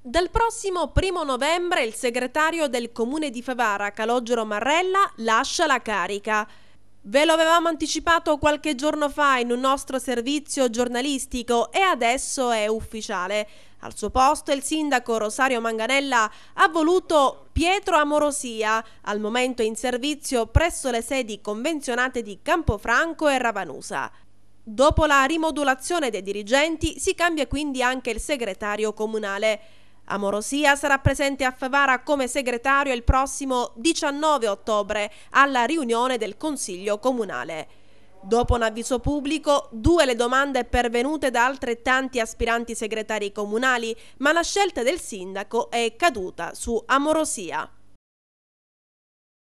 Dal prossimo primo novembre il segretario del comune di Favara, Calogero Marrella, lascia la carica. Ve lo avevamo anticipato qualche giorno fa in un nostro servizio giornalistico e adesso è ufficiale. Al suo posto il sindaco Rosario Manganella ha voluto Pietro Amorosia, al momento in servizio presso le sedi convenzionate di Campofranco e Ravanusa. Dopo la rimodulazione dei dirigenti si cambia quindi anche il segretario comunale. Amorosia sarà presente a Favara come segretario il prossimo 19 ottobre alla riunione del Consiglio Comunale. Dopo un avviso pubblico, due le domande pervenute da altrettanti aspiranti segretari comunali, ma la scelta del sindaco è caduta su Amorosia.